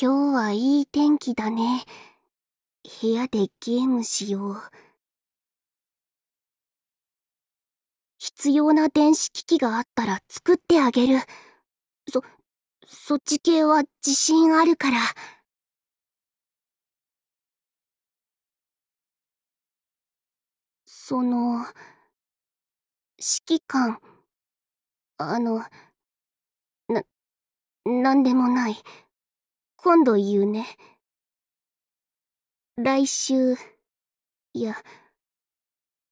今日はいい天気だね。部屋でゲームしよう。必要な電子機器があったら作ってあげる。そ、そっち系は自信あるから。その、指揮官、あの、な、なんでもない。今度言うね。来週、いや、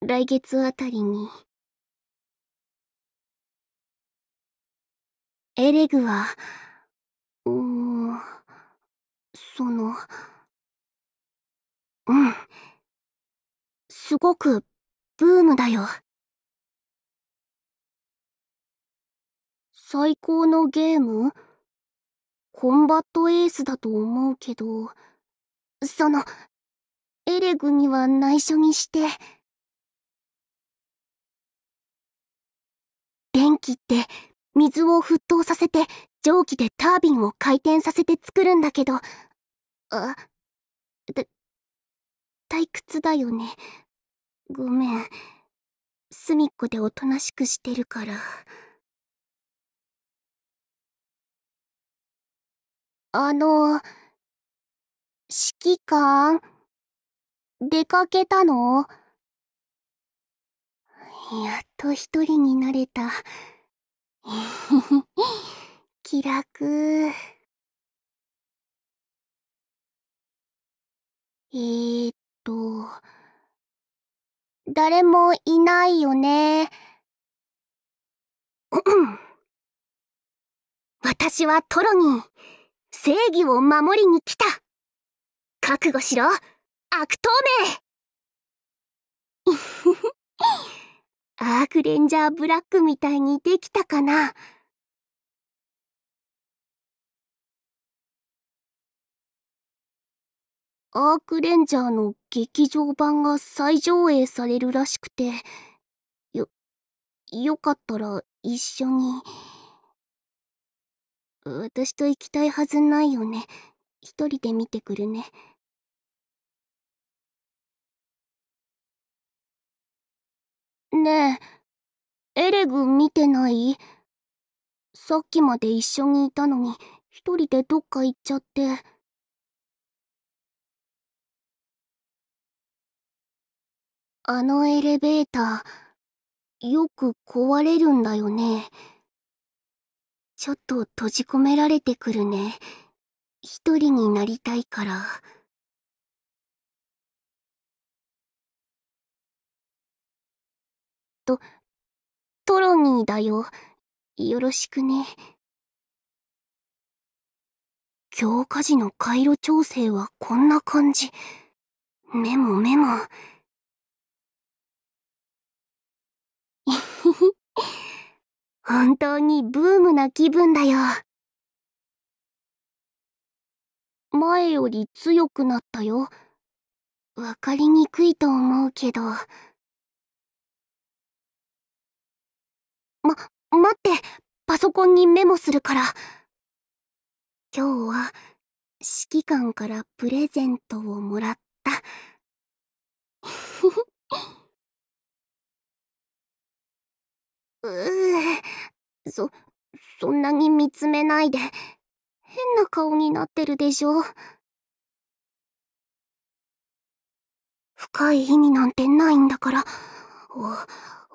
来月あたりに。エレグは、うーん、その、うん。すごく、ブームだよ。最高のゲームコンバットエースだと思うけど、その、エレグには内緒にして。電気って、水を沸騰させて、蒸気でタービンを回転させて作るんだけど、あ、だ、退屈だよね。ごめん。隅っこでおとなしくしてるから。あの、指揮官、出かけたのやっと一人になれた。気楽。えー、っと、誰もいないよね。私はトロニー。正義を守りに来た覚悟しろ悪透明 アークレンジャーブラックみたいにできたかなアークレンジャーの劇場版が再上映されるらしくて、よ、よかったら一緒に。私と行きたいはずないよね。一人で見てくるね。ねえ、エレグ見てないさっきまで一緒にいたのに、一人でどっか行っちゃって。あのエレベーター、よく壊れるんだよね。ちょっと閉じ込められてくるね。一人になりたいから。と、トロニーだよ。よろしくね。強化時の回路調整はこんな感じ。メモメモ。本当にブームな気分だよ。前より強くなったよ。わかりにくいと思うけど。ま、待って、パソコンにメモするから。今日は指揮官からプレゼントをもらそ、そんなに見つめないで。変な顔になってるでしょ。深い意味なんてないんだから、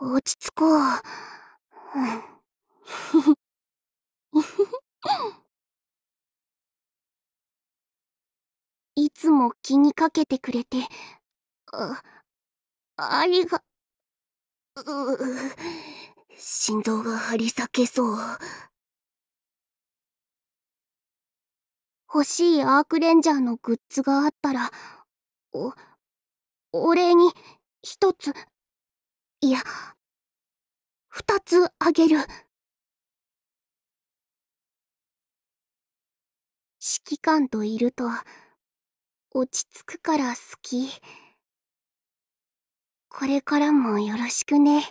お、落ち着こう。いつも気にかけてくれて、あ、ありが、うう。心臓が張り裂けそう。欲しいアークレンジャーのグッズがあったら、お、お礼に、一つ、いや、二つあげる。指揮官といると、落ち着くから好き。これからもよろしくね。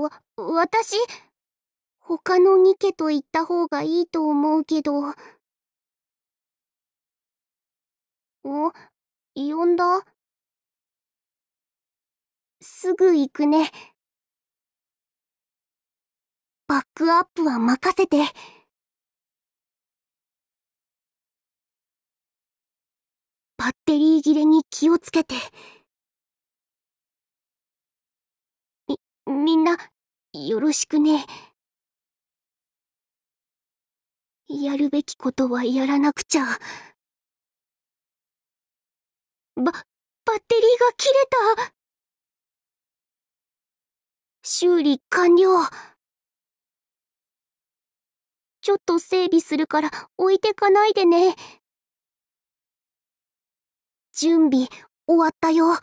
わ、私、他の2家と言った方がいいと思うけど。お、呼んだすぐ行くね。バックアップは任せて。バッテリー切れに気をつけて。みんな、よろしくね。やるべきことはやらなくちゃ。ば、バッテリーが切れた修理完了。ちょっと整備するから置いてかないでね。準備終わったよ。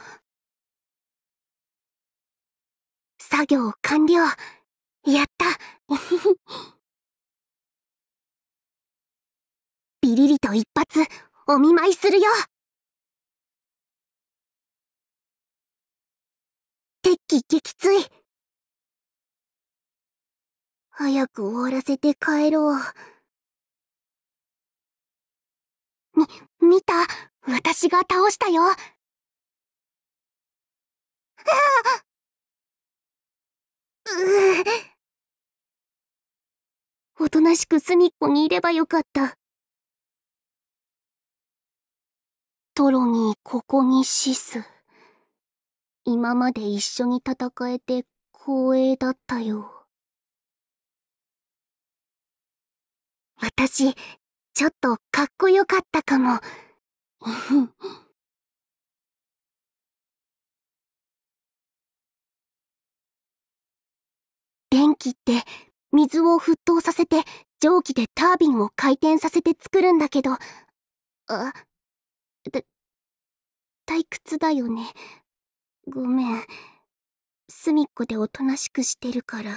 作業完了。やった。ビリリと一発、お見舞いするよ。敵機撃墜。早く終わらせて帰ろう。み、見た私が倒したよ。ああおとなしく隅っこにいればよかった。トロにここにシス。今まで一緒に戦えて光栄だったよ。私、ちょっとかっこよかったかも。電気って水を沸騰させて蒸気でタービンを回転させて作るんだけど、あ、だ、退屈だよね。ごめん。隅っこでおとなしくしてるから。